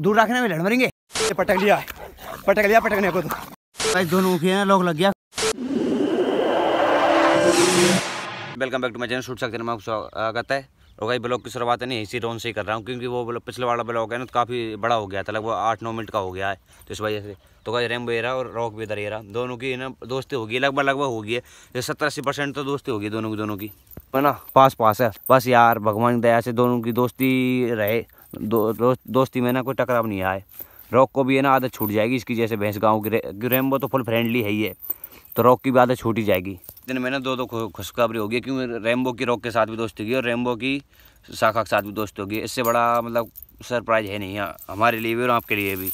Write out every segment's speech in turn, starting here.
दूर रखने में लड़ मरेंगे पटक लिया पटक लिया पटकने को तो भाई दोनों के लोग लग गया welcome back to my channel shoot सकते हैं स्वागत है और तो भाई ब्लॉग की शुरुआत है नहीं इसी रोन से ही कर रहा हूँ क्योंकि वो ब्लॉग पिछले वाला ब्लॉग है ना तो काफ़ी बड़ा हो गया था लगभग आठ नौ मिनट का हो गया है तो इस वजह से तो भाई रैम बेरा और रॉक वेदर एरा दोनों की ना दोस्ती होगी लगभग लगभग होगी है सत्तर अस्सी परसेंट तो दोस्ती होगी दोनों की दोनों की है ना पास पास है बस यार भगवान की दया से दोनों की दोस्ती रहे दो, दो, दोस्ती में ना कोई टकराव नहीं आए रॉक को भी है ना आदत छूट जाएगी इसकी जैसे भैंस गाँव की रे, रेमबो तो फुल फ्रेंडली है ही है तो रॉक की भी आदत छूट ही जाएगी दिन में ना दो दो खुशखबरी होगी क्योंकि रेमबो की रॉक के साथ भी दोस्ती होगी और रेमबो की शाखा के साथ भी दोस्ती होगी इससे बड़ा मतलब सरप्राइज है नहीं हाँ, हमारे लिए भी और आपके लिए भी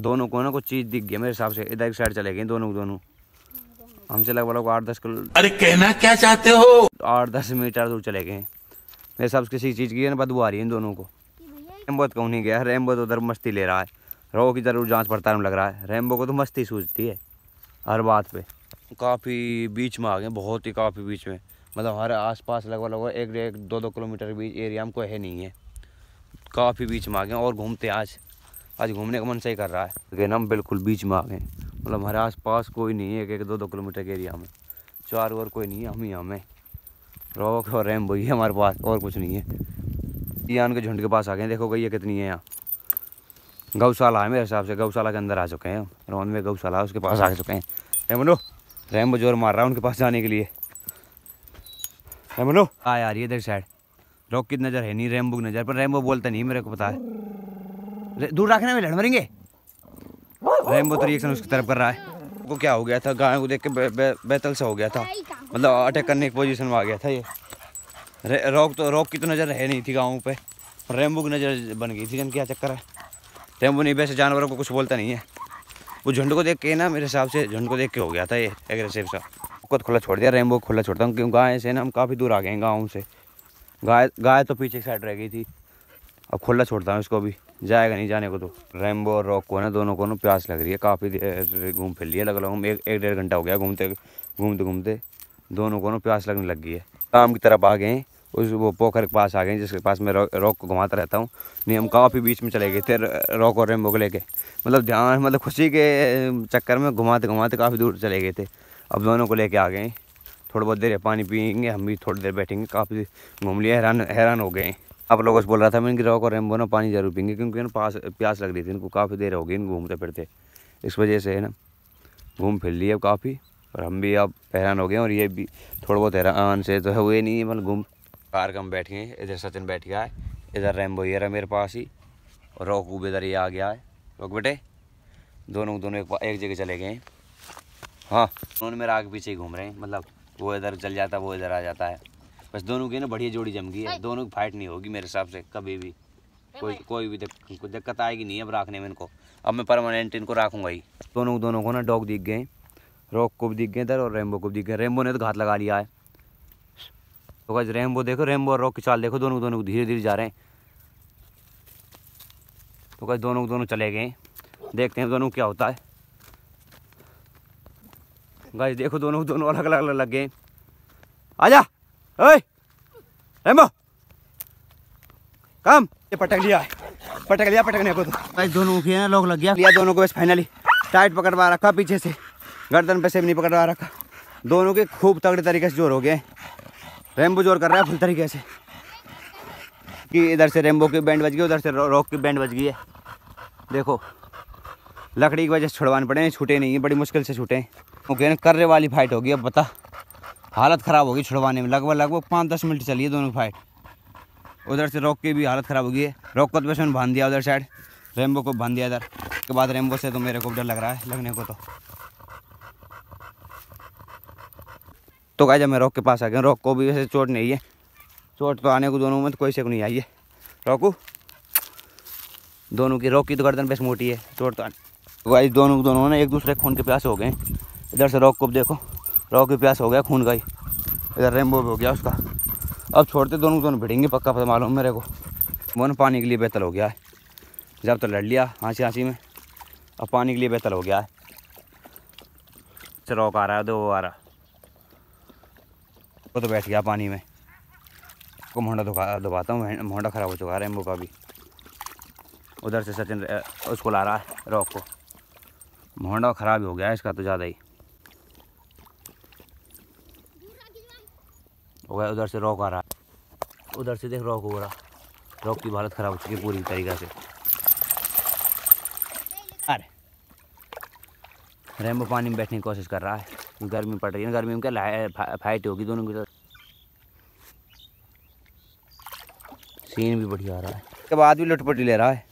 दोनों को ना कुछ चीज़ दिख गई मेरे हिसाब से इधर एक साइड चले गए दोनों दोनों हमसे लगभग लोग आठ दस किलो अरे कहना क्या चाहते हो आठ दस मीटर दूर चले गए मेरे हिसाब से किसी चीज़ की ना बदबू आ रही है इन दोनों को रेमबो तो कौन नहीं गया रेमबो तो उधर मस्ती ले रहा है रो की ज़रूर जांच पड़ता में लग रहा है रेमबो को तो मस्ती सूझती है हर बात पे काफ़ी बीच में आ गए बहुत ही काफ़ी बीच में मतलब हर आस पास लगभग लगभग एक डेढ़ दो दो किलोमीटर बीच एरिया में कोई है नहीं है काफ़ी बीच में आ गए और घूमते आज आज घूमने का मन सही कर रहा है लेकिन हम बिल्कुल बीच में आ गए मतलब हमारे आस पास कोई नहीं है एक एक दो दो किलोमीटर के एरिया में चार और कोई नहीं है हम ही हमें रोक और रैम वही है हमारे पास और कुछ नहीं है यहाँ उनके झुंड के पास आ गए देखो ये कितनी है यहाँ गौशाला है मेरे हिसाब से गौशाला के अंदर आ चुके हैं रोहन में गौशाला उसके पास आ चुके हैं रेमनो रेमबो जोर मार रहा है उनके पास जाने के लिए रेमनो आ यार ये देख साइड रोक की नज़र है नहीं रेमबो की नज़र पर रेमबो बोलता नहीं मेरे को पता है दूर रखने में लड़ मरेंगे रेमबो तो रिएक्शन उसकी तरफ कर रहा है वो क्या हो गया था गाय को देख के बैतल सा हो गया था मतलब अटैक करने की पोजीशन में आ गया था ये रॉक तो रॉक की तो नज़र है नहीं थी गाँव पे रेम्बू की नज़र बन गई थी जन क्या चक्कर है रेम्बू नहीं वैसे जानवरों को कुछ बोलता नहीं है वो झुंड को देख के ना मेरे हिसाब से झुंड को देख के हो गया था ये एग्रेसिव सा खुद खुला छोड़ दिया रेम्बू खुला छोड़ता हूँ क्योंकि गाय से ना हम काफ़ी दूर आ गए गाँव से गाय गाय तो पीछे साइड रह गई थी अब खुला छोड़ता हूँ इसको भी जाएगा नहीं जाने को तो रेम्बो और रॉक को ना दोनों को ना प्यास लग रही है काफ़ी देर घूम फिर लिया लग रहा हूँ एक एक डेढ़ घंटा हो गया घूमते घूमते घूमते दोनों को ना प्यास लगने लग गई है शाम की तरफ आ गए उस वो पोखर के पास आ गए जिसके पास मैं रॉक को घुमाता रहता हूँ नहीं हम काफ़ी बीच में चले गए थे रॉक और रेमबो को लेके मतलब ध्यान मतलब खुशी के चक्कर में घुमाते घुमाते काफ़ी दूर चले गए थे अब दोनों को लेके आ गए थोड़ी बहुत देर पानी पियेंगे हम भी थोड़ी देर बैठेंगे काफ़ी घूम लिए हैरान हैरान हो गए आप लोगों से बोल रहा था मैं इनकी रॉक और रेमबो ना पानी ज़रूर पीएंगे क्योंकि ना पास प्यास लग रही थी इनको काफ़ी देर हो गई इनको घूमते फिरते इस वजह से है ना घूम फिर लिए काफ़ी और हम भी अब हैरान हो गए और ये भी थोड़ा बहुत हैरान से तो है हुए नहीं है मतलब घूम कार के हम बैठ गए इधर सचिन बैठ गया है इधर रैम्बो ये रहा मेरे पास ही और भी इधर ये आ गया है रोक बेटे दोनों दोनों एक एक जगह चले गए हाँ दोनों मेरे आगे पीछे ही घूम रहे हैं मतलब वो इधर चल जाता है वो इधर आ जाता है बस दोनों की ना बढ़िया जोड़ी जम गई है दोनों की फाइट नहीं होगी मेरे हिसाब से कभी भी कोई कोई भी दिक्कत आएगी नहीं अब रखने में इनको अब मैं परमानेंट इनको रखूँगा ही दोनों दोनों को ना डॉग दिख गए रॉक को भी दिख गए इधर और रेमबो को भी दिख गए रेमबो ने तो घात लगा लिया है तो गाइज रेमबो देखो रेमबो और रॉक की चाल देखो दोनों दोनों धीरे धीरे जा रहे हैं तो गाइज दोनों दोनों चले गए देखते हैं दोनों क्या होता है गाइज देखो दोनों दोनों अलग अलग अलग लग गए आ जा रेमबो कम ये पटक लिया पटक लिया पटकने को तो गाइज दोनों के लोग लग गया लिया दोनों को बस फाइनली टाइट पकड़वा रखा पीछे से गर्दन पे से भी नहीं पकड़वा रखा दोनों के खूब तगड़े तरीके से जोर हो गए रेमबो जोर कर रहा है फुल तरीके से कि इधर से रेमबो की बैंड बज गई उधर से रॉक की बैंड बज गई है देखो लकड़ी की वजह से छुड़वाने पड़े हैं छूटे नहीं है बड़ी मुश्किल से छूटे ओके कर्रे वाली फाइट होगी अब बता हालत ख़राब होगी छुड़वाने में लगभग लगभग पाँच दस मिनट चली है दोनों फाइट उधर से रॉक की भी हालत ख़राब होगी है रॉक को तो वैसे बांध दिया उधर साइड रेमबो को बांध दिया इधर के बाद रेमबो से तो मेरे को डर लग रहा है लगने को तो तो कहा जब मैं रॉक के पास आ गया रॉक को भी वैसे चोट नहीं है चोट तो आने को दोनों में तो कोई शेक नहीं आई है रॉकू दोनों की रॉक की तो गर्दन बेस मोटी है चोट तो आने गाई तो दोनों दोनों ने एक दूसरे खून के प्यास हो गए इधर से रॉक को देखो रॉक की प्यास हो गया खून ही इधर रेमबो भी हो गया उसका अब छोड़ते दोनों दोनों भिड़ेंगे पक्का पता मालूम मेरे को मन पानी के लिए बेहतर हो गया है जब तो लड़ लिया हाँसी हाँसी में अब पानी के लिए बेहतर हो गया है चलो आ रहा है दो आ रहा है वो तो बैठ गया पानी में उसको मोहंडा दुखा दबाता हूँ मोहंडा ख़राब हो चुका है रेम्बो का भी उधर से सचिन उसको ला रहा है रॉक को मोहंडा ख़राब हो गया है इसका तो ज़्यादा ही हो गया उधर से रॉक आ रहा है उधर से देख रॉक हो रहा रॉक की हालत ख़राब हो चुकी है पूरी तरीके से अरे रेमबो पानी में बैठने की कोशिश कर रहा है गर्मी पड़ रही है गर्मी में क्या फाइट होगी दोनों के साथ सीन भी बढ़िया आ रहा है उसके बाद भी लटपटी ले रहा है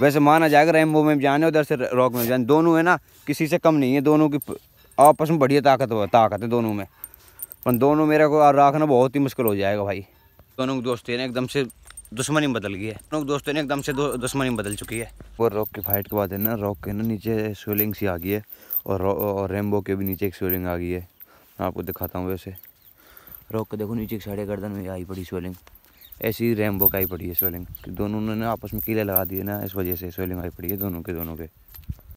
वैसे माना जाएगा रेमबो में जाने उधर से रॉक में जाने दोनों है ना किसी से कम नहीं है दोनों की आपस में बढ़िया ताकत ताकत है दोनों में पर दोनों मेरे को रखना बहुत ही मुश्किल हो जाएगा भाई दोनों के दोस्ती ने एकदम से दुश्मनी बदल गई है दोनों दोस्तों ने एकदम से दुश्मनी बदल चुकी है वो रॉक की फाइट के बाद है ना रॉक के ना नीचे स्वेलिंग सी आ गई है और और रेमबो के भी नीचे एक स्वेलिंग आ गई है मैं आपको दिखाता हूँ वैसे रोक के देखो नीचे एक साढ़े गर्दन में आई पड़ी स्वेलिंग ऐसी ही रेमबो का आई पड़ी है स्वेलिंग दोनों ने आपस में कीले लगा दिए ना इस वजह से स्वेलिंग आई पड़ी है दोनों के दोनों के